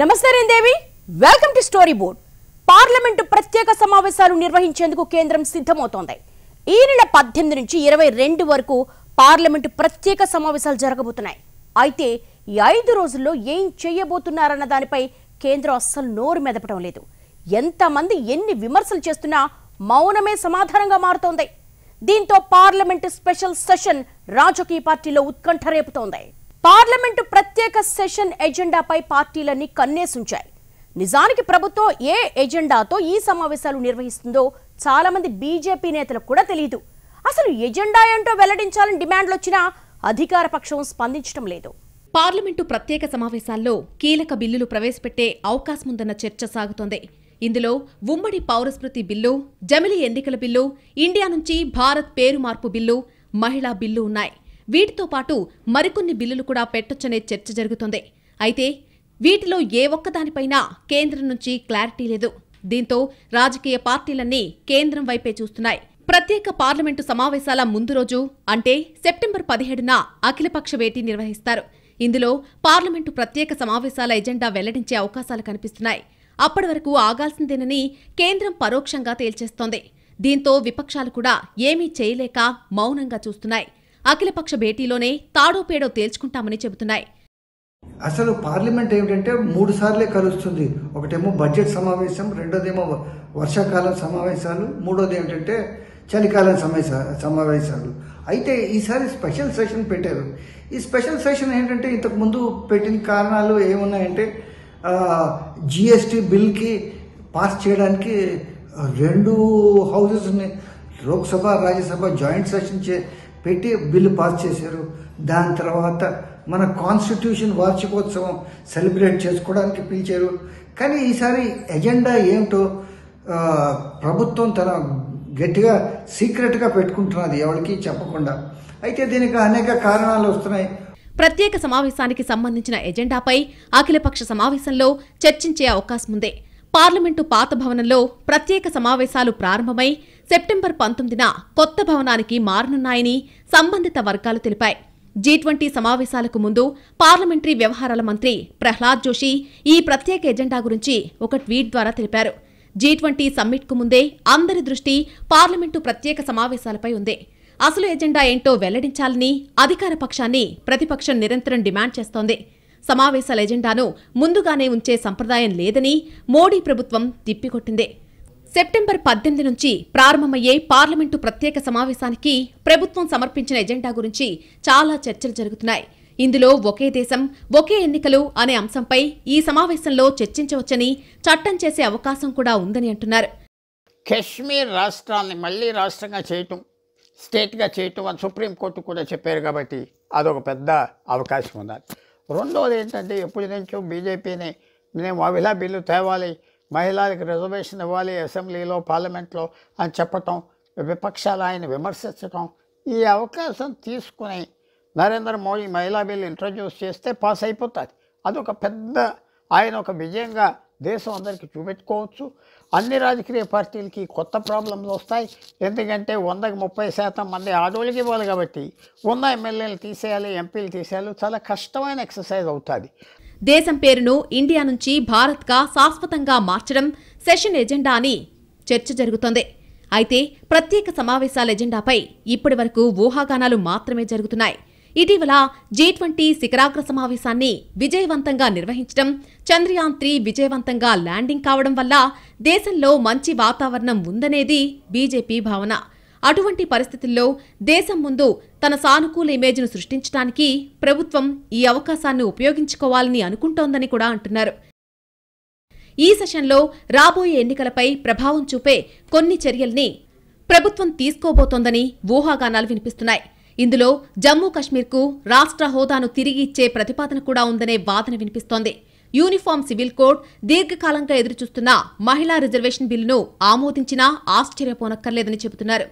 నమస్తే రందేవి welcome to story board parliament ప్రత్యేక సమావేశాలు నిర్వహించేందుకు కేంద్రం సిద్ధమవుతోంది ఈ నెల పద్దెనిమిది నుంచి ఇరవై రెండు వరకు పార్లమెంటు ప్రత్యేక సమావేశాలు జరగబోతున్నాయి అయితే ఈ ఐదు రోజుల్లో ఏం చేయబోతున్నారన్న దానిపై కేంద్రం అస్సలు నోరు మెదపడం లేదు ఎంతమంది ఎన్ని విమర్శలు చేస్తున్నా మౌనమే సమాధానంగా మారుతోంది దీంతో పార్లమెంటు స్పెషల్ సెషన్ రాజకీయ పార్టీలో ఉత్కంఠ రేపుతోంది పార్లమెంటు ప్రత్యేక సెషన్ ఎజెండాపై పార్టీలన్నీ కన్నేసుంచాయి నిజానికి ప్రభుత్వం ఏ ఎజెండాతో ఈ సమావేశాలు నిర్వహిస్తుందో చాలామంది బీజేపీ నేతలకు కూడా తెలియదు అసలు ఎజెండా ఏంటో వెల్లడించాలని డిమాండ్లు వచ్చినా అధికార పక్షం స్పందించడం లేదు పార్లమెంటు ప్రత్యేక సమావేశాల్లో కీలక బిల్లులు ప్రవేశపెట్టే అవకాశముందన్న చర్చ సాగుతోంది ఇందులో ఉమ్మడి పౌరస్మృతి బిల్లు జమిలి ఎన్నికల బిల్లు ఇండియా నుంచి భారత్ పేరు మార్పు బిల్లు మహిళా బిల్లు ఉన్నాయి వీటితో పాటు మరికొన్ని బిల్లులు కూడా పెట్టొచ్చనే చర్చ జరుగుతుంది అయితే వీటిలో ఏ ఒక్కదానిపైనా కేంద్రం నుంచి క్లారిటీ లేదు దీంతో రాజకీయ పార్టీలన్నీ కేంద్రం వైపే చూస్తున్నాయి ప్రత్యేక పార్లమెంటు సమావేశాల ముందు రోజు అంటే సెప్టెంబర్ పదిహేడున అఖిలపక్ష భేటీ నిర్వహిస్తారు ఇందులో పార్లమెంటు ప్రత్యేక సమావేశాల ఎజెండా వెల్లడించే అవకాశాలు కనిపిస్తున్నాయి అప్పటి వరకు ఆగాల్సిందేనని కేంద్రం పరోక్షంగా తేల్చేస్తోంది దీంతో విపక్షాలు కూడా ఏమీ చేయలేక మౌనంగా చూస్తున్నాయి అఖిలపక్ష భేటీలోనే తాడోపేడో తేల్చుకుంటామని చెబుతున్నాయి అసలు పార్లమెంట్ ఏమిటంటే మూడు సార్లే కలుస్తుంది ఒకటేమో బడ్జెట్ సమావేశం రెండోదేమో వర్షాకాలం సమావేశాలు మూడోది ఏమిటంటే చలికాలం సమావేశ సమావేశాలు అయితే ఈసారి స్పెషల్ సెషన్ పెట్టారు ఈ స్పెషల్ సెషన్ ఏంటంటే ఇంతకుముందు పెట్టిన కారణాలు ఏమున్నాయంటే జిఎస్టీ బిల్కి పాస్ చేయడానికి రెండు హౌజెస్ని లోక్సభ రాజ్యసభ జాయింట్ సెషన్ చే పెట్టి బిల్లు పాస్ చేశారు దాని తర్వాత మన కాన్స్టిట్యూషన్ వార్షికోత్సవం సెలబ్రేట్ చేసుకోవడానికి పిలిచారు కానీ ఈసారి ఎజెండా ఏమిటో ప్రభుత్వం తన గట్టిగా సీక్రెట్గా పెట్టుకుంటున్నది ఎవరికి చెప్పకుండా అయితే దీనికి అనేక కారణాలు వస్తున్నాయి ప్రత్యేక సమావేశానికి సంబంధించిన ఎజెండాపై అఖిలపక్ష సమావేశంలో చర్చించే అవకాశముందే పార్లమెంటు పాత భవనంలో ప్రత్యేక సమావేశాలు ప్రారంభమై సెప్టెంబర్ పంతొమ్మిదిన కొత్త భవనానికి మారనున్నాయని సంబంధిత వర్గాలు తెలిపాయి జీ ట్వంటీ సమావేశాలకు ముందు పార్లమెంటరీ వ్యవహారాల మంత్రి ప్రహ్లాద్ జోషి ఈ ప్రత్యేక ఎజెండా గురించి ఒక ట్వీట్ ద్వారా తెలిపారు జీ ట్వంటీ సమ్మిట్కు ముందే అందరి దృష్టి పార్లమెంటు ప్రత్యేక సమావేశాలపై ఉంది అసలు ఎజెండా ఏంటో వెల్లడించాలని అధికార పక్షాన్ని ప్రతిపక్షం నిరంతరం డిమాండ్ చేస్తోంది సమావేశాల ఎజెండాను ముందుగానే ఉంచే సంప్రదాయం లేదని మోడీ ప్రభుత్వం తిప్పికొట్టింది సెప్టెంబర్ పద్దెనిమిది నుంచి ప్రారంభమయ్యే పార్లమెంటు ప్రత్యేక సమావేశానికి ప్రభుత్వం సమర్పించిన ఎజెండా గురించి చాలా చర్చలు జరుగుతున్నాయి ఇందులో ఒకే దేశం ఒకే ఎన్నికలు అనే అంశంపై ఈ సమావేశంలో చర్చించవచ్చని చట్టం చేసే అవకాశం కూడా ఉందని అంటున్నారు కశ్మీర్ రాష్ట్రాన్ని మళ్ళీ రాష్ట్రంగా చేయటం స్టేట్గా చేయటం అని సుప్రీంకోర్టు కూడా చెప్పారు కాబట్టి అదొక పెద్ద అవకాశం ఉన్నది రెండవది ఏంటంటే ఎప్పటి నుంచో బీజేపీని మేము అవిలా బిల్లు తేవాలి మహిళలకు రిజర్వేషన్ ఇవ్వాలి అసెంబ్లీలో పార్లమెంట్లో అని చెప్పటం విపక్షాలు ఆయన విమర్శించటం ఈ అవకాశం తీసుకుని నరేంద్ర మోడీ మహిళా బిల్లు ఇంట్రడ్యూస్ చేస్తే పాస్ అయిపోతుంది అదొక పెద్ద ఆయన ఒక విజయంగా దేశం అందరికీ చూపెట్టుకోవచ్చు అన్ని రాజకీయ పార్టీలకి కొత్త ప్రాబ్లంలు వస్తాయి ఎందుకంటే వందకి ముప్పై శాతం మంది ఆడోళ్ళకి ఇవ్వాలి కాబట్టి ఉన్న ఎమ్మెల్యేలు తీసేయాలి ఎంపీలు తీసేయాలి చాలా కష్టమైన ఎక్సర్సైజ్ అవుతుంది దేశం పేరును ఇండియా నుంచి భారత్గా శాశ్వతంగా మార్చడం సెషన్ ఎజెండా అని చర్చ జరుగుతోంది అయితే ప్రత్యేక సమావేశాల ఎజెండాపై ఇప్పటి వరకు ఊహాగానాలు మాత్రమే జరుగుతున్నాయి ఇటీవల జీ ట్వంటీ శిఖరాగ్ర సమావేశాన్ని విజయవంతంగా నిర్వహించడం చంద్రయాన్ త్రీ విజయవంతంగా ల్యాండింగ్ కావడం వల్ల దేశంలో మంచి వాతావరణం ఉందనేది బీజేపీ భావన అటువంటి పరిస్థితుల్లో దేశం ముందు తన సానుకూల ఇమేజ్ను సృష్టించడానికి ప్రభుత్వం ఈ అవకాశాన్ని ఉపయోగించుకోవాలని అనుకుంటోందని కూడా అంటున్నారు ఈ సెషన్లో రాబోయే ఎన్నికలపై ప్రభావం చూపే కొన్ని చర్యల్ని ప్రభుత్వం తీసుకోబోతోందని ఊహాగానాలు వినిపిస్తున్నాయి ఇందులో జమ్మూ కశ్మీర్కు రాష్ట్ర హోదాను తిరిగి ఇచ్చే ప్రతిపాదన కూడా ఉందనే వాదన వినిపిస్తోంది యూనిఫామ్ సివిల్ కోడ్ దీర్ఘకాలంగా ఎదురుచూస్తున్న మహిళా రిజర్వేషన్ బిల్లును ఆమోదించినా ఆశ్చర్యపోనక్కర్లేదని చెబుతున్నారు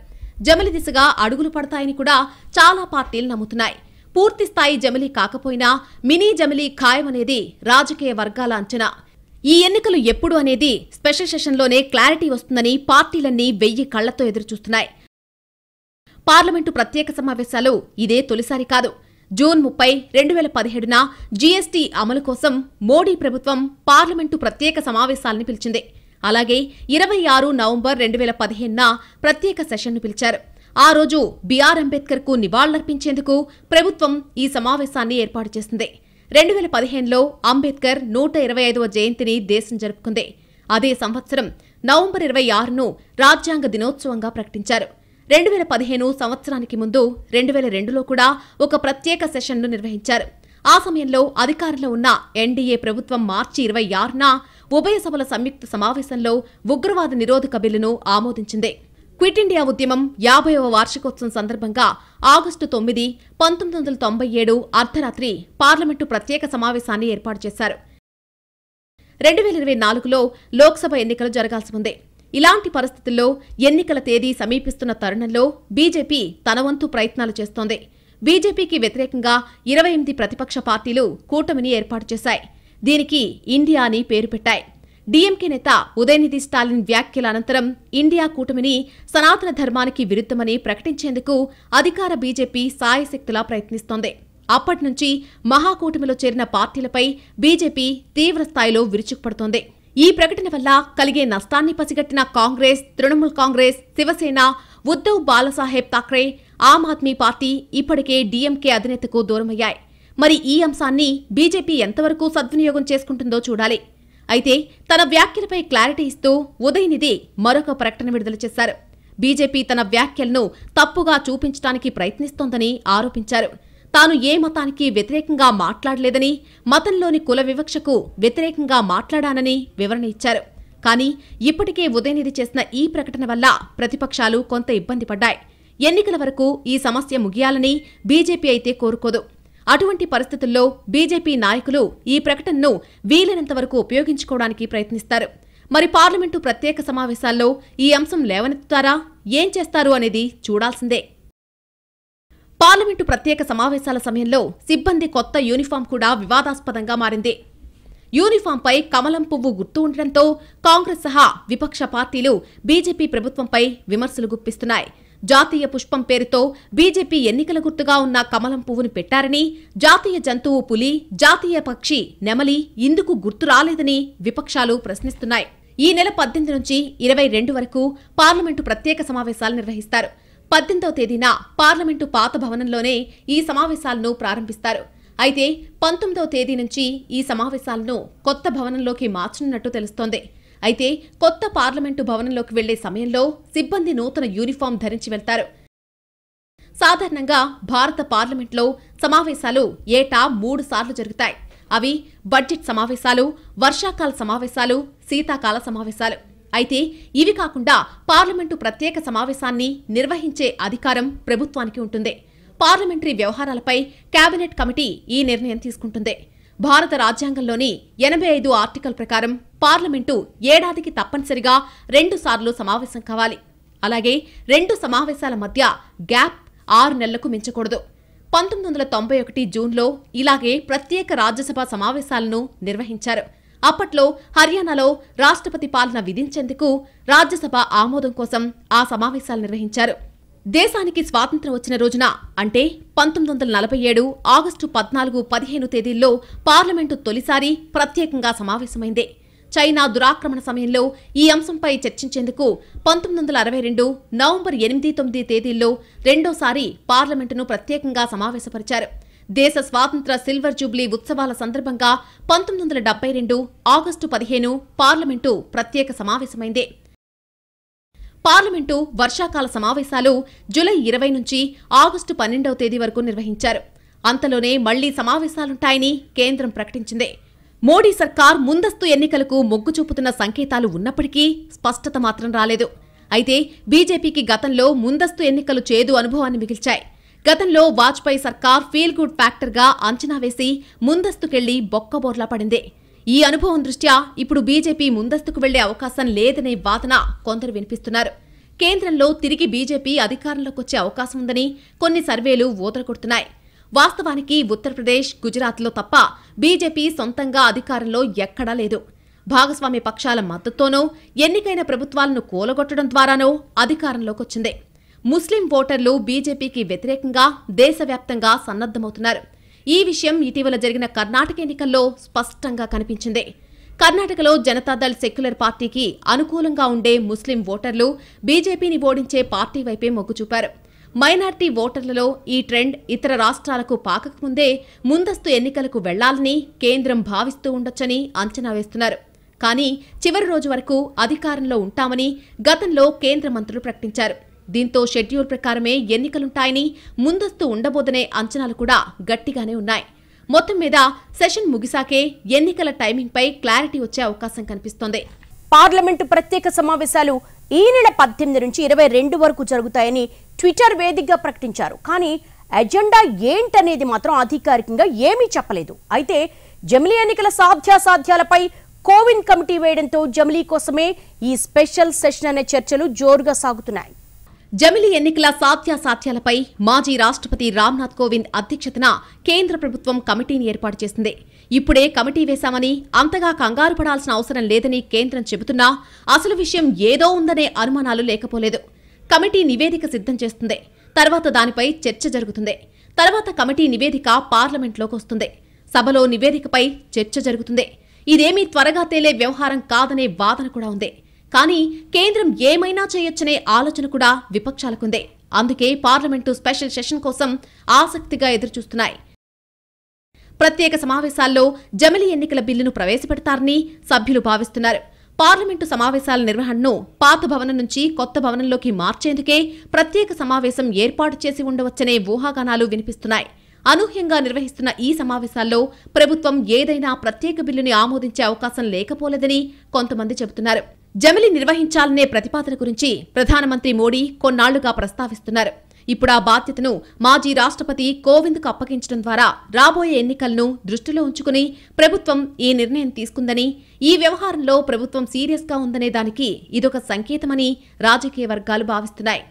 జమిలి దిశగా అడుగులు పడతాయని కూడా చాలా పార్టీలు నమ్ముతున్నాయి పూర్తి స్థాయి జమిలి కాకపోయినా మినీ జమిలి ఖాయమనేది రాజకీయ వర్గాల అంచనా ఈ ఎన్నికలు ఎప్పుడు అనేది స్పెషల్ సెషన్లోనే క్లారిటీ వస్తుందని పార్టీలన్నీ వెయ్యి కళ్లతో ఎదురుచూస్తున్నాయి పార్లమెంటు ప్రత్యేక సమావేశాలు ఇదే తొలిసారి కాదు జూన్ ముప్పై రెండు వేల పదిహేడున జీఎస్టీ అమలు కోసం మోడీ ప్రభుత్వం పార్లమెంటు ప్రత్యేక సమావేశాలను పిలిచింది అలాగే ఇరవై ఆరు నవంబర్ రెండు వేల పదిహేనున ప్రత్యేక సెషన్ను పిలిచారు ఆ రోజు బీఆర్ అంబేద్కర్ కు నివాళులర్పించేందుకు ప్రభుత్వం ఈ సమావేశాన్ని ఏర్పాటు చేసింది రెండు వేల పదిహేనులో అంబేద్కర్ నూట ఇరవై ఐదవ జయంతిని దేశం జరుపుకుంది అదే సంవత్సరం నవంబర్ ఇరవై ఆరును రాజ్యాంగ దినోత్సవంగా ప్రకటించారు రెండు వేల పదిహేను సంవత్సరానికి ముందు రెండు వేల రెండులో కూడా ఒక ప్రత్యేక సెషన్ను నిర్వహించారు ఆ సమయంలో అధికారంలో ఉన్న ఎన్డీఏ ప్రభుత్వం మార్చి ఇరవై ఆరున ఉభయ సభల సంయుక్త సమావేశంలో ఉగ్రవాద నిరోధక బిల్లును ఆమోదించింది క్విట్ ఇండియా ఉద్యమం యాభైవ వార్షికోత్సవం సందర్భంగా ఆగస్టు తొమ్మిది పంతొమ్మిది వందల తొంభై ఏడు అర్ధరాత్రి పార్లమెంటు ప్రత్యేక సమావేశాన్ని ఏర్పాటు చేశారు రెండు వేల ఇరవై నాలుగులో లోక్సభ ఎన్నికలు జరగాల్సి ఉంది ఇలాంటి పరిస్థితుల్లో ఎన్నికల తేదీ సమీపిస్తున్న తరుణంలో బీజేపీ తన వంతు ప్రయత్నాలు చేస్తోంది బీజేపీకి వ్యతిరేకంగా ఇరవై ఎనిమిది ప్రతిపక్ష పార్టీలు కూటమిని ఏర్పాటు చేశాయి దీనికి ఇండియా అని పేరు పెట్టాయి డీఎంకే నేత ఉదయనిధి స్టాలిన్ వ్యాఖ్యల అనంతరం ఇండియా కూటమిని సనాతన ధర్మానికి విరుద్ధమని ప్రకటించేందుకు అధికార బీజేపీ సాయశక్తులా ప్రయత్నిస్తోంది అప్పటి నుంచి మహాకూటమిలో చేరిన పార్టీలపై బీజేపీ తీవ్రస్థాయిలో విరుచుకుపడుతోంది ఈ ప్రకటన వల్ల కలిగే నష్టాన్ని పసిగట్టిన కాంగ్రెస్ తృణమూల్ కాంగ్రెస్ శివసేన ఉద్దవ్ బాలసాహెబ్ థాక్రే ఆమ్ ఆద్మీ పార్టీ ఇప్పటికే డీఎంకే అధినేతకు దూరమయ్యాయి మరి ఈ అంశాన్ని బీజేపీ ఎంతవరకు సద్వినియోగం చేసుకుంటుందో చూడాలి అయితే తన వ్యాఖ్యలపై క్లారిటీ ఇస్తూ ఉదయనిధి మరొక ప్రకటన విడుదల చేశారు బీజేపీ తన వ్యాఖ్యలను తప్పుగా చూపించడానికి ప్రయత్నిస్తోందని ఆరోపించారు తాను ఏ మతానికి వ్యతిరేకంగా మాట్లాడలేదని మతంలోని కుల వివక్షకు వ్యతిరేకంగా మాట్లాడానని వివరణ ఇచ్చారు కానీ ఇప్పటికే ఉదయనిధి చేసిన ఈ ప్రకటన వల్ల ప్రతిపక్షాలు కొంత ఇబ్బంది పడ్డాయి ఎన్నికల వరకు ఈ సమస్య ముగియాలని బీజేపీ అయితే కోరుకోదు అటువంటి పరిస్థితుల్లో బీజేపీ నాయకులు ఈ ప్రకటనను వీలైనంత వరకు ఉపయోగించుకోవడానికి ప్రయత్నిస్తారు మరి పార్లమెంటు ప్రత్యేక సమావేశాల్లో ఈ అంశం లేవనెత్తుతారా ఏం చేస్తారు అనేది చూడాల్సిందే పార్లమెంటు ప్రత్యేక సమావేశాల సమయంలో సిబ్బంది కొత్త యూనిఫామ్ కూడా వివాదాస్పదంగా మారింది యూనిఫాంపై కమలం పువ్వు గుర్తు ఉండడంతో కాంగ్రెస్ సహా విపక్ష పార్టీలు బీజేపీ ప్రభుత్వంపై విమర్శలు గుప్పిస్తున్నాయి జాతీయ పుష్పం పేరుతో బీజేపీ ఎన్నికల గుర్తుగా ఉన్న కమలం పువ్వును పెట్టారని జాతీయ జంతువు పులి జాతీయ పక్షి నెమలి ఇందుకు గుర్తు రాలేదని విపక్షాలు ప్రశ్నిస్తున్నాయి ఈ నెల పద్దెనిమిది నుంచి ఇరవై రెండు వరకు పార్లమెంటు ప్రత్యేక సమావేశాలు నిర్వహిస్తారు పద్దెనిమిదవ తేదీన పార్లమెంటు పాత భవనంలోనే ఈ సమావేశాలను ప్రారంభిస్తారు అయితే పంతొమ్మిదవ తేదీ నుంచి ఈ సమావేశాలను కొత్త భవనంలోకి మార్చనున్నట్టు తెలుస్తోంది అయితే కొత్త పార్లమెంటు భవనంలోకి వెళ్లే సమయంలో సిబ్బంది నూతన యూనిఫామ్ ధరించి వెళ్తారు సాధారణంగా భారత పార్లమెంట్లో సమావేశాలు ఏటా మూడు సార్లు జరుగుతాయి అవి బడ్జెట్ సమావేశాలు వర్షాకాల సమావేశాలు శీతాకాల సమావేశాలు అయితే ఇవి కాకుండా పార్లమెంటు ప్రత్యేక సమావేశాన్ని నిర్వహించే అధికారం ప్రభుత్వానికి ఉంటుంది పార్లమెంటరీ వ్యవహారాలపై కేబినెట్ కమిటీ ఈ నిర్ణయం తీసుకుంటుంది భారత రాజ్యాంగంలోని ఎనభై ఐదు ఆర్టికల్ ప్రకారం పార్లమెంటు ఏడాదికి తప్పనిసరిగా రెండు సార్లు సమావేశం కావాలి అలాగే రెండు సమావేశాల మధ్య గ్యాప్ ఆరు నెలలకు మించకూడదు పంతొమ్మిది వందల తొంభై ఒకటి జూన్లో ఇలాగే ప్రత్యేక రాజ్యసభ సమావేశాలను నిర్వహించారు అప్పట్లో హర్యానాలో రాష్ట్రపతి పాలన విధించేందుకు రాజ్యసభ ఆమోదం కోసం ఆ సమావేశాలు నిర్వహించారు దేశానికి స్వాతంత్ర్యం వచ్చిన రోజున అంటే పంతొమ్మిది వందల నలభై ఏడు ఆగస్టు పద్నాలుగు పదిహేను తేదీల్లో పార్లమెంటు తొలిసారి ప్రత్యేకంగా సమావేశమైంది చైనా దురాక్రమణ సమయంలో ఈ అంశంపై చర్చించేందుకు పంతొమ్మిది వందల అరవై రెండు నవంబర్ ఎనిమిది తొమ్మిది తేదీల్లో రెండోసారి పార్లమెంటును ప్రత్యేకంగా సమావేశపరిచారు దేశ స్వాతంత్ర సిల్వర్ జూబ్లీ ఉత్సవాల సందర్భంగా పంతొమ్మిది వందల డెబ్బై రెండు ఆగస్టు పదిహేను పార్లమెంటు ప్రత్యేక సమావేశమైంది పార్లమెంటు వర్షాకాల సమావేశాలు జులై ఇరవై నుంచి ఆగస్టు పన్నెండవ తేదీ వరకు నిర్వహించారు అంతలోనే మళ్లీ సమావేశాలుంటాయని కేంద్రం ప్రకటించింది మోడీ సర్కార్ ముందస్తు ఎన్నికలకు మొగ్గు చూపుతున్న సంకేతాలు ఉన్నప్పటికీ స్పష్టత మాత్రం రాలేదు అయితే బీజేపీకి గతంలో ముందస్తు ఎన్నికలు చేదు అనుభవాన్ని మిగిల్చాయి గతంలో వాజ్పేయి సర్కార్ ఫీల్ గుడ్ ఫ్యాక్టర్గా అంచనా వేసి ముందస్తుకెళ్లి బొక్కబోర్లా పడింది ఈ అనుభవం దృష్ట్యా ఇప్పుడు బీజేపీ ముందస్తుకు వెళ్లే అవకాశం లేదనే వాదన కొందరు వినిపిస్తున్నారు కేంద్రంలో తిరిగి బీజేపీ అధికారంలోకి వచ్చే అవకాశం ఉందని కొన్ని సర్వేలు కొడుతున్నాయి వాస్తవానికి ఉత్తరప్రదేశ్ గుజరాత్లో తప్ప బీజేపీ సొంతంగా అధికారంలో ఎక్కడా లేదు భాగస్వామ్య పక్షాల మద్దతుతోనో ఎన్నికైన ప్రభుత్వాలను కూలగొట్టడం ద్వారానో అధికారంలోకి వచ్చింది ముస్లిం ఓటర్లు బీజేపీకి వ్యతిరేకంగా దేశవ్యాప్తంగా సన్నద్దమవుతున్నారు ఈ విషయం ఇటీవల జరిగిన కర్ణాటక ఎన్నికల్లో స్పష్టంగా కనిపించింది కర్ణాటకలో జనతాదళ్ సెక్యులర్ పార్టీకి అనుకూలంగా ఉండే ముస్లిం ఓటర్లు బీజేపీని ఓడించే పార్టీ వైపే మొగ్గు చూపారు మైనార్టీ ఓటర్లలో ఈ ట్రెండ్ ఇతర రాష్ట్రాలకు పాకకముందే ముందస్తు ఎన్నికలకు వెళ్లాలని కేంద్రం భావిస్తూ ఉండొచ్చని అంచనా వేస్తున్నారు కానీ చివరి రోజు వరకు అధికారంలో ఉంటామని గతంలో కేంద్ర మంత్రులు ప్రకటించారు దీంతో షెడ్యూల్ ప్రకారమే ఎన్నికలుంటాయని ముందస్తు ఉండబోదనే అంచనాలు కూడా గట్టిగానే ఉన్నాయి మొత్తం మీద సెషన్ ముగిసాకే ఎన్నికల టైమింగ్పై క్లారిటీ వచ్చే అవకాశం కనిపిస్తోంది పార్లమెంటు ప్రత్యేక సమావేశాలు ఈ నెల పద్దెనిమిది నుంచి ఇరవై రెండు వరకు జరుగుతాయని ట్విట్టర్ వేదికగా ప్రకటించారు కానీ ఎజెండా ఏంటనేది మాత్రం అధికారికంగా ఏమీ చెప్పలేదు అయితే జమిలీ ఎన్నికల సాధ్యాసాధ్యాలపై కోవిన్ కమిటీ వేయడంతో జమిలీ కోసమే ఈ స్పెషల్ సెషన్ అనే చర్చలు జోరుగా సాగుతున్నాయి జమిలి ఎన్నికల సాధ్యాసాధ్యాలపై మాజీ రాష్ట్రపతి రామ్నాథ్ కోవింద్ అధ్యక్షతన కేంద్ర ప్రభుత్వం కమిటీని ఏర్పాటు చేసింది ఇప్పుడే కమిటీ వేశామని అంతగా కంగారు పడాల్సిన అవసరం లేదని కేంద్రం చెబుతున్నా అసలు విషయం ఏదో ఉందనే అనుమానాలు లేకపోలేదు కమిటీ నివేదిక సిద్ధం చేస్తుంది తర్వాత దానిపై చర్చ జరుగుతుంది తర్వాత కమిటీ నివేదిక పార్లమెంట్లోకి వస్తుంది సభలో నివేదికపై చర్చ జరుగుతుంది ఇదేమీ త్వరగా తేలే వ్యవహారం కాదనే వాదన కూడా ఉంది కానీ కేంద్రం ఏమైనా చేయొచ్చనే ఆలోచన కూడా విపక్షాలకుందే అందుకే పార్లమెంటు స్పెషల్ సెషన్ కోసం ఆసక్తిగా ఎదురుచూస్తున్నాయి ప్రత్యేక సమావేశాల్లో జమిలి ఎన్నికల బిల్లును ప్రవేశపెడతారని సభ్యులు భావిస్తున్నారు పార్లమెంటు సమావేశాల నిర్వహణను పాత భవనం నుంచి కొత్త భవనంలోకి మార్చేందుకే ప్రత్యేక సమావేశం ఏర్పాటు చేసి ఉండవచ్చనే ఊహాగానాలు వినిపిస్తున్నాయి అనూహ్యంగా నిర్వహిస్తున్న ఈ సమావేశాల్లో ప్రభుత్వం ఏదైనా ప్రత్యేక బిల్లుని ఆమోదించే అవకాశం లేకపోలేదని కొంతమంది చెబుతున్నారు జమిలి నిర్వహించాలనే ప్రతిపాదన గురించి ప్రధానమంత్రి మోడీ కొన్నాళ్లుగా ప్రస్తావిస్తున్నారు ఇప్పుడు ఆ బాధ్యతను మాజీ రాష్ట్రపతి కోవింద్కు అప్పగించడం ద్వారా రాబోయే ఎన్నికలను దృష్టిలో ఉంచుకుని ప్రభుత్వం ఈ నిర్ణయం తీసుకుందని ఈ వ్యవహారంలో ప్రభుత్వం సీరియస్గా ఉందనే దానికి ఇదొక సంకేతమని రాజకీయ వర్గాలు భావిస్తున్నాయి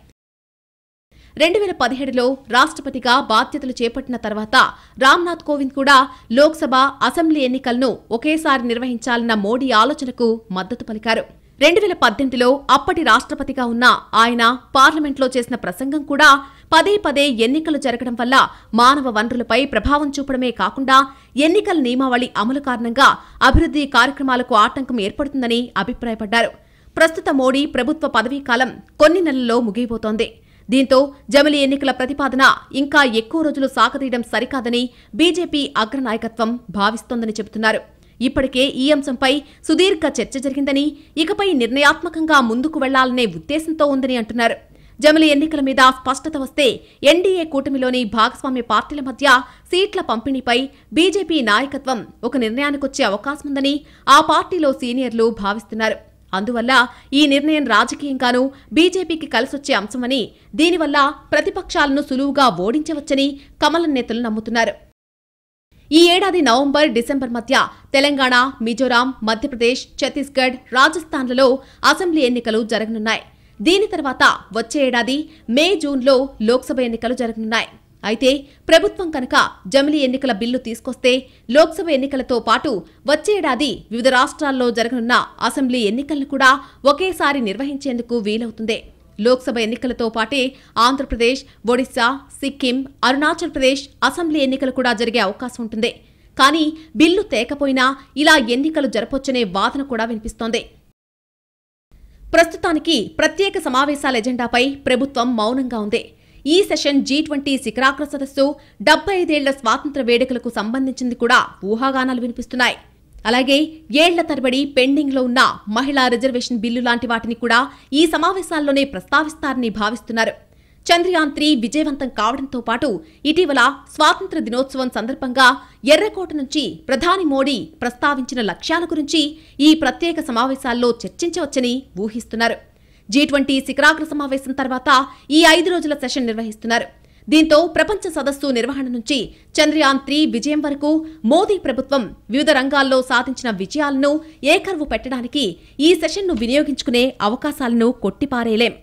రెండు వేల పదిహేడులో రాష్ట్రపతిగా బాధ్యతలు చేపట్టిన తర్వాత రామ్నాథ్ కోవింద్ కూడా లోక్సభ అసెంబ్లీ ఎన్నికలను ఒకేసారి నిర్వహించాలన్న మోడీ ఆలోచనకు మద్దతు పలికారు రెండు వేల పద్దెనిమిదిలో అప్పటి రాష్ట్రపతిగా ఉన్న ఆయన పార్లమెంట్లో చేసిన ప్రసంగం కూడా పదే పదే ఎన్నికలు జరగడం వల్ల మానవ వనరులపై ప్రభావం చూపడమే కాకుండా ఎన్నికల నియమావళి అమలు కారణంగా అభివృద్ధి కార్యక్రమాలకు ఆటంకం ఏర్పడుతుందని అభిప్రాయపడ్డారు ప్రస్తుత మోడీ ప్రభుత్వ పదవీ కాలం కొన్ని నెలల్లో ముగియబోతోంది దీంతో జమిలి ఎన్నికల ప్రతిపాదన ఇంకా ఎక్కువ రోజులు సాగదీయడం సరికాదని బీజేపీ అగ్రనాయకత్వం భావిస్తోందని చెబుతున్నారు ఇప్పటికే ఈ అంశంపై సుదీర్ఘ చర్చ జరిగిందని ఇకపై నిర్ణయాత్మకంగా ముందుకు వెళ్లాలనే ఉద్దేశంతో ఉందని అంటున్నారు జమిలి ఎన్నికల మీద స్పష్టత వస్తే ఎన్డీఏ కూటమిలోని భాగస్వామ్య పార్టీల మధ్య సీట్ల పంపిణీపై బీజేపీ నాయకత్వం ఒక నిర్ణయానికొచ్చే అవకాశముందని ఆ పార్టీలో సీనియర్లు భావిస్తున్నారు అందువల్ల ఈ నిర్ణయం రాజకీయంగానూ బీజేపీకి కలిసొచ్చే అంశమని దీనివల్ల ప్రతిపక్షాలను సులువుగా ఓడించవచ్చని కమలం నేతలు నమ్ముతున్నారు ఈ ఏడాది నవంబర్ డిసెంబర్ మధ్య తెలంగాణ మిజోరాం మధ్యప్రదేశ్ ఛత్తీస్గఢ్ రాజస్థాన్లలో అసెంబ్లీ ఎన్నికలు జరగనున్నాయి దీని తర్వాత వచ్చే ఏడాది మే జూన్లో లోక్సభ ఎన్నికలు జరగనున్నాయి అయితే ప్రభుత్వం కనుక జమిలీ ఎన్నికల బిల్లు తీసుకొస్తే లోక్సభ ఎన్నికలతో పాటు వచ్చే ఏడాది వివిధ రాష్ట్రాల్లో జరగనున్న అసెంబ్లీ ఎన్నికలను కూడా ఒకేసారి నిర్వహించేందుకు వీలవుతుంది లోక్సభ ఎన్నికలతో పాటే ఆంధ్రప్రదేశ్ ఒడిశా సిక్కిం అరుణాచల్ ప్రదేశ్ అసెంబ్లీ ఎన్నికలు కూడా జరిగే అవకాశం ఉంటుంది కానీ బిల్లు తేకపోయినా ఇలా ఎన్నికలు జరపొచ్చనే వాదన కూడా వినిపిస్తోంది ప్రస్తుతానికి ప్రత్యేక సమావేశాల ఎజెండాపై ప్రభుత్వం మౌనంగా ఉంది ఈ సెషన్ జీ ట్వంటీ శిఖరాగ్ర సదస్సు డెబ్బై ఐదేళ్ల స్వాతంత్ర వేడుకలకు సంబంధించింది కూడా ఊహాగానాలు వినిపిస్తున్నాయి అలాగే ఏళ్ల తరబడి పెండింగ్లో ఉన్న మహిళా రిజర్వేషన్ బిల్లు లాంటి వాటిని కూడా ఈ సమావేశాల్లోనే ప్రస్తావిస్తారని భావిస్తున్నారు చంద్రయాన్ త్రీ విజయవంతం కావడంతో పాటు ఇటీవల స్వాతంత్ర దినోత్సవం సందర్భంగా ఎర్రకోట నుంచి ప్రధాని మోడీ ప్రస్తావించిన లక్ష్యాల గురించి ఈ ప్రత్యేక సమావేశాల్లో చర్చించవచ్చని ఊహిస్తున్నారు జీ ట్వంటీ శిఖరాగ్ర సమావేశం తర్వాత ఈ ఐదు రోజుల సెషన్ నిర్వహిస్తున్నారు దీంతో ప్రపంచ సదస్సు నిర్వహణ నుంచి చంద్రయాన్ త్రీ విజయం వరకు మోదీ ప్రభుత్వం వివిధ రంగాల్లో సాధించిన విజయాలను ఏకరువు పెట్టడానికి ఈ సెషన్ను వినియోగించుకునే అవకాశాలను కొట్టిపారేలేం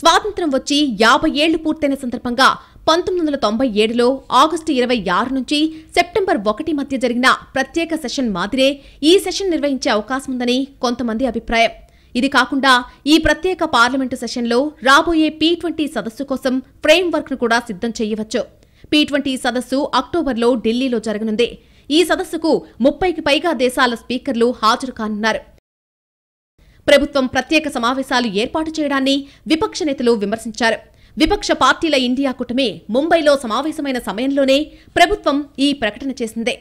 స్వాతంత్ర్యం వచ్చి యాభై ఏళ్లు పూర్తయిన సందర్భంగా పంతొమ్మిది వందల తొంభై ఏడులో ఆగస్టు ఇరవై ఆరు నుంచి సెప్టెంబర్ ఒకటి మధ్య జరిగిన ప్రత్యేక సెషన్ మాదిరే ఈ సెషన్ నిర్వహించే అవకాశముందని కొంతమంది అభిప్రాయం ఇది కాకుండా ఈ ప్రత్యేక పార్లమెంటు సెషన్లో రాబోయే పీ ట్వంటీ సదస్సు కోసం ఫ్రేమ్వర్క్ను కూడా సిద్ధం చేయవచ్చు పీ ట్వంటీ సదస్సు అక్టోబర్లో ఢిల్లీలో జరగనుంది ఈ సదస్సుకు ముప్పైకి పైగా దేశాల స్పీకర్లు హాజరు కానున్నారు ప్రభుత్వం ప్రత్యేక సమావేశాలు ఏర్పాటు చేయడాన్ని విపక్ష నేతలు విమర్శించారు విపక్ష పార్టీల ఇండియా కూటమి ముంబైలో సమావేశమైన సమయంలోనే ప్రభుత్వం ఈ ప్రకటన చేసిందే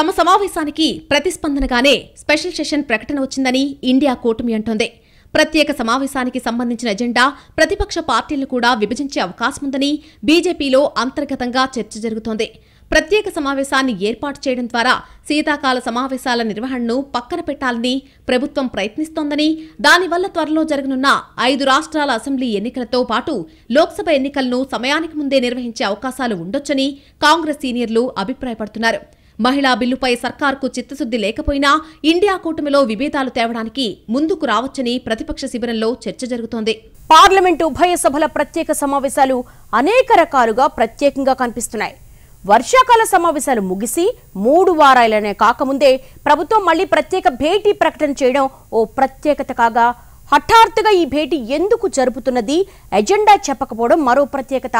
తమ సమావేశానికి ప్రతిస్పందనగానే స్పెషల్ సెషన్ ప్రకటన వచ్చిందని ఇండియా కూటమి అంటోంది ప్రత్యేక సమావేశానికి సంబంధించిన ఎజెండా ప్రతిపక్ష పార్టీలు కూడా విభజించే అవకాశముందని బీజేపీలో అంతర్గతంగా చర్చ జరుగుతోంది ప్రత్యేక సమావేశాన్ని ఏర్పాటు చేయడం ద్వారా శీతాకాల సమావేశాల నిర్వహణను పక్కన పెట్టాలని ప్రభుత్వం ప్రయత్నిస్తోందని దానివల్ల త్వరలో జరగనున్న ఐదు రాష్ట్రాల అసెంబ్లీ ఎన్నికలతో పాటు లోక్సభ ఎన్నికలను సమయానికి ముందే నిర్వహించే అవకాశాలు ఉండొచ్చని కాంగ్రెస్ సీనియర్లు అభిప్రాయపడుతున్నారు మహిళా బిల్లుపై సర్కార్కు చిత్తశుద్ది లేకపోయినా ఇండియా కూటమిలో విభేదాలు తేవడానికి ముందుకు రావచ్చని ప్రతిపక్ష శిబిరంలో చర్చ జరుగుతోంది పార్లమెంటు ఉభయ సభల ప్రత్యేక సమావేశాలు అనేక రకాలుగా ప్రత్యేకంగా కనిపిస్తున్నాయి వర్షాకాల సమావేశాలు ముగిసి మూడు వారాలనే కాకముందే ప్రభుత్వం మళ్లీ ప్రత్యేక భేటీ ప్రకటన చేయడం ఓ ప్రత్యేకత కాగా హఠాత్తుగా ఈ భేటీ ఎందుకు జరుపుతున్నది ఎజెండా చెప్పకపోవడం మరో ప్రత్యేకత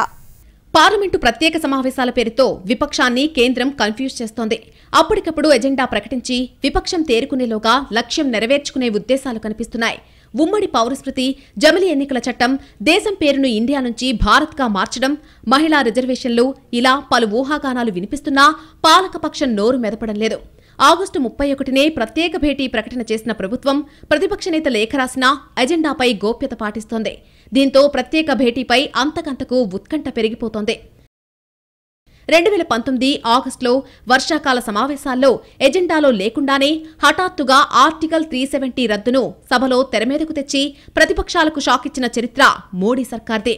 పార్లమెంటు ప్రత్యేక సమావేశాల పేరుతో విపక్షాన్ని కేంద్రం కన్ఫ్యూజ్ చేస్తోంది అప్పటికప్పుడు ఎజెండా ప్రకటించి విపక్షం తేరుకునేలోగా లక్ష్యం నెరవేర్చుకునే ఉద్దేశాలు కనిపిస్తున్నాయి ఉమ్మడి పౌరస్మృతి జమిలి ఎన్నికల చట్టం దేశం పేరును ఇండియా నుంచి భారత్గా మార్చడం మహిళా రిజర్వేషన్లు ఇలా పలు ఊహాగానాలు వినిపిస్తున్నా పాలకపక్షం నోరు మెదపడం లేదు ఆగస్టు ముప్పై ఒకటినే ప్రత్యేక భేటీ ప్రకటన చేసిన ప్రభుత్వం ప్రతిపక్ష నేత లేఖ రాసిన ఎజెండాపై గోప్యత పాటిస్తోంది దీంతో ప్రత్యేక భేటీపై అంతకంతకు ఉత్కంఠ పెరిగిపోతోంది రెండు వేల పంతొమ్మిది ఆగస్టులో వర్షాకాల సమావేశాల్లో ఎజెండాలో లేకుండానే హఠాత్తుగా ఆర్టికల్ త్రీ సెవెంటీ రద్దును సభలో తెరమీదకు తెచ్చి ప్రతిపక్షాలకు షాకిచ్చిన చరిత్ర మోడీ సర్కార్దే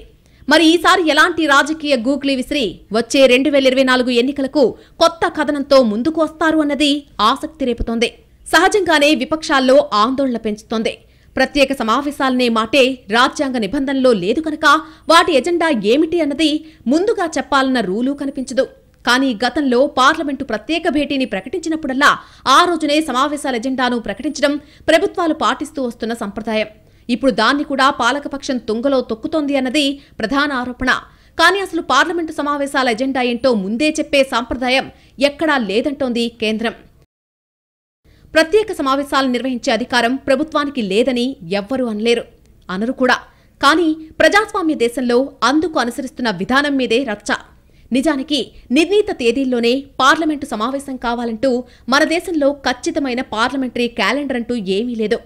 మరి ఈసారి ఎలాంటి రాజకీయ గూగ్లీ విసిరి వచ్చే రెండు వేల ఇరవై నాలుగు ఎన్నికలకు కొత్త కథనంతో ముందుకు వస్తారు అన్నది ఆసక్తి రేపుతోంది సహజంగానే విపక్షాల్లో ఆందోళన పెంచుతోంది ప్రత్యేక సమావేశాలనే మాటే రాజ్యాంగ నిబంధనలో లేదు కనుక వాటి ఎజెండా ఏమిటి అన్నది ముందుగా చెప్పాలన్న రూలు కనిపించదు కానీ గతంలో పార్లమెంటు ప్రత్యేక భేటీని ప్రకటించినప్పుడల్లా ఆ రోజునే సమావేశాల ఎజెండాను ప్రకటించడం ప్రభుత్వాలు పాటిస్తూ వస్తున్న సంప్రదాయం ఇప్పుడు దాన్ని కూడా పాలకపక్షం తుంగలో తొక్కుతోంది అన్నది ప్రధాన ఆరోపణ కానీ అసలు పార్లమెంటు సమావేశాల ఎజెండా ఏంటో ముందే చెప్పే సాంప్రదాయం ఎక్కడా లేదంటోంది కేంద్రం ప్రత్యేక సమావేశాలు నిర్వహించే అధికారం ప్రభుత్వానికి లేదని ఎవ్వరూ అనలేరు అనరు కూడా కానీ ప్రజాస్వామ్య దేశంలో అందుకు అనుసరిస్తున్న విధానం మీదే రచ్చ నిజానికి నిర్ణీత తేదీల్లోనే పార్లమెంటు సమావేశం కావాలంటూ మన దేశంలో ఖచ్చితమైన పార్లమెంటరీ క్యాలెండర్ అంటూ ఏమీ లేదు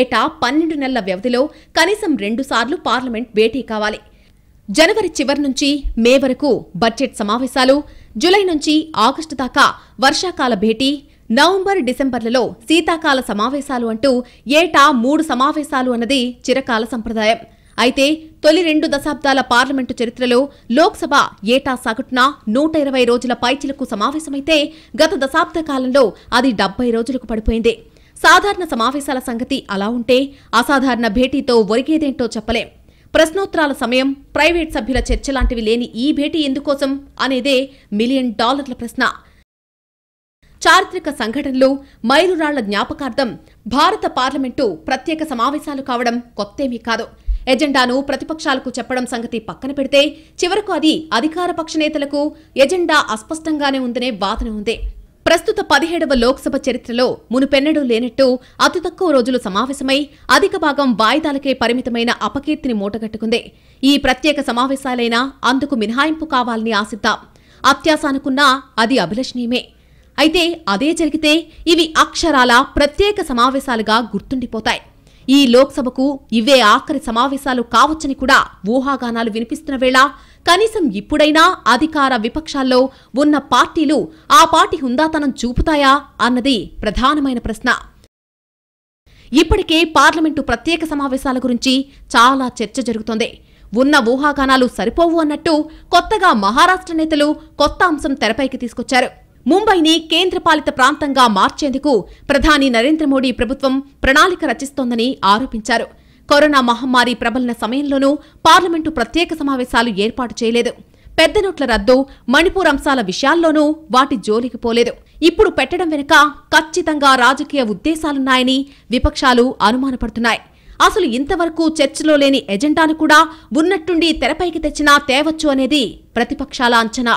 ఏటా పన్నెండు నెలల వ్యవధిలో కనీసం రెండుసార్లు పార్లమెంట్ భేటీ కావాలి జనవరి చివరి నుంచి మే వరకు బడ్జెట్ సమావేశాలు జులై నుంచి ఆగస్టు దాకా వర్షాకాల భేటీ నవంబర్ డిసెంబర్లలో శీతాకాల సమావేశాలు అంటూ ఏటా మూడు సమావేశాలు అన్నది చిరకాల సంప్రదాయం అయితే తొలి రెండు దశాబ్దాల పార్లమెంటు చరిత్రలో లోక్సభ ఏటా సగటున నూట ఇరవై రోజుల పైచిలకు సమావేశమైతే గత దశాబ్ద కాలంలో అది డెబ్బై రోజులకు పడిపోయింది సాధారణ సమావేశాల సంగతి అలా ఉంటే అసాధారణ భేటీతో ఒరిగేదేంటో చెప్పలేం ప్రశ్నోత్తరాల సమయం ప్రైవేట్ సభ్యుల చర్చ లాంటివి లేని ఈ భేటీ ఎందుకోసం అనేదే మిలియన్ డాలర్ల ప్రశ్న చారిత్రక సంఘటనలు మైలురాళ్ల జ్ఞాపకార్థం భారత పార్లమెంటు ప్రత్యేక సమావేశాలు కావడం కొత్తేమీ కాదు ఎజెండాను ప్రతిపక్షాలకు చెప్పడం సంగతి పక్కన పెడితే చివరకు అది అధికార పక్ష నేతలకు ఎజెండా అస్పష్టంగానే ఉందనే వాదన ఉంది ప్రస్తుత పదిహేడవ లోక్సభ చరిత్రలో మునుపెన్నడూ లేనట్టు అతి తక్కువ రోజులు సమావేశమై అధిక భాగం వాయిదాలకే పరిమితమైన అపకీర్తిని మూటగట్టుకుంది ఈ ప్రత్యేక సమావేశాలైనా అందుకు మినహాయింపు కావాలని ఆశిద్దాం అత్యాసానుకున్నా అది అభిలషణీయమే అయితే అదే జరిగితే ఇవి అక్షరాల ప్రత్యేక సమావేశాలుగా గుర్తుండిపోతాయి ఈ లోక్సభకు ఇవే ఆఖరి సమావేశాలు కావచ్చని కూడా ఊహాగానాలు వినిపిస్తున్న వేళ కనీసం ఇప్పుడైనా అధికార విపక్షాల్లో ఉన్న పార్టీలు ఆ పార్టీ హుందాతనం చూపుతాయా అన్నది ప్రధానమైన ప్రశ్న ఇప్పటికే పార్లమెంటు ప్రత్యేక సమావేశాల గురించి చాలా చర్చ జరుగుతోంది ఉన్న ఊహాగానాలు సరిపోవు అన్నట్టు కొత్తగా మహారాష్ట్ర నేతలు కొత్త అంశం తెరపైకి తీసుకొచ్చారు ముంబైని కేంద్రపాలిత ప్రాంతంగా మార్చేందుకు ప్రధాని నరేంద్ర మోడీ ప్రభుత్వం ప్రణాళిక రచిస్తోందని ఆరోపించారు కరోనా మహమ్మారి ప్రబలిన సమయంలోనూ పార్లమెంటు ప్రత్యేక సమావేశాలు ఏర్పాటు చేయలేదు పెద్ద నోట్ల రద్దు మణిపూర్ అంశాల విషయాల్లోనూ వాటి జోలికి పోలేదు ఇప్పుడు పెట్టడం వెనుక ఖచ్చితంగా రాజకీయ ఉద్దేశాలున్నాయని విపక్షాలు అనుమానపడుతున్నాయి అసలు ఇంతవరకు చర్చలో లేని ఎజెండాను కూడా ఉన్నట్టుండి తెరపైకి తెచ్చినా తేవచ్చు అనేది ప్రతిపక్షాల అంచనా